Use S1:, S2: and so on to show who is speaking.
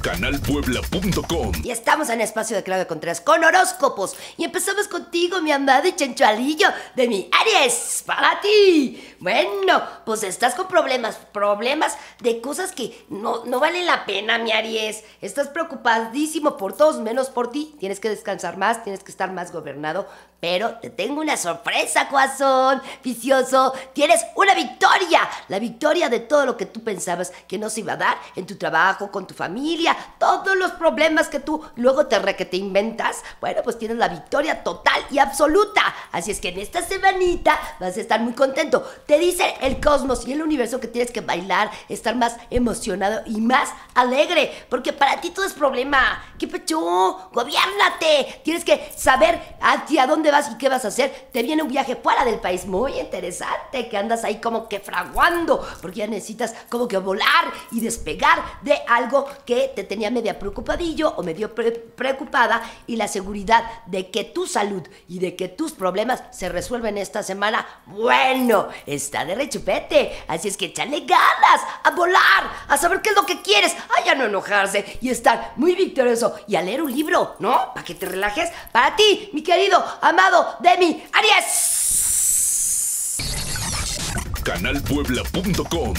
S1: canalpuebla.com. Y estamos en Espacio de Claudia Contreras con horóscopos. Y empezamos contigo, mi amada y chanchualillo de mi Aries, para ti. Bueno, pues estás con problemas, problemas de cosas que no, no valen la pena, mi Aries. Estás preocupadísimo por todos, menos por ti. Tienes que descansar más, tienes que estar más gobernado. Pero te tengo una sorpresa, corazón, vicioso. Tienes una victoria. La victoria de todo lo que tú pensabas que no se iba a dar en tu trabajo, con tu familia todos los problemas que tú luego te que re te inventas, bueno, pues tienes la victoria total y absoluta. Así es que en esta semanita vas a estar muy contento. Te dice el cosmos y el universo que tienes que bailar, estar más emocionado y más alegre, porque para ti todo es problema. ¿Qué pecho? Gobiérnate. Tienes que saber hacia dónde vas y qué vas a hacer. Te viene un viaje fuera del país muy interesante, que andas ahí como que fraguando, porque ya necesitas como que volar y despegar de algo que te tenía media preocupadillo o medio preocupada y la seguridad de que tu salud y de que tus problemas se resuelven esta semana, bueno, está de rechupete. Así es que échale ganas a volar, a saber qué es lo que quieres, a ya no enojarse y estar muy victorioso y a leer un libro, ¿no? Para que te relajes. Para ti, mi querido, amado, Demi, Aries. Canalpuebla.com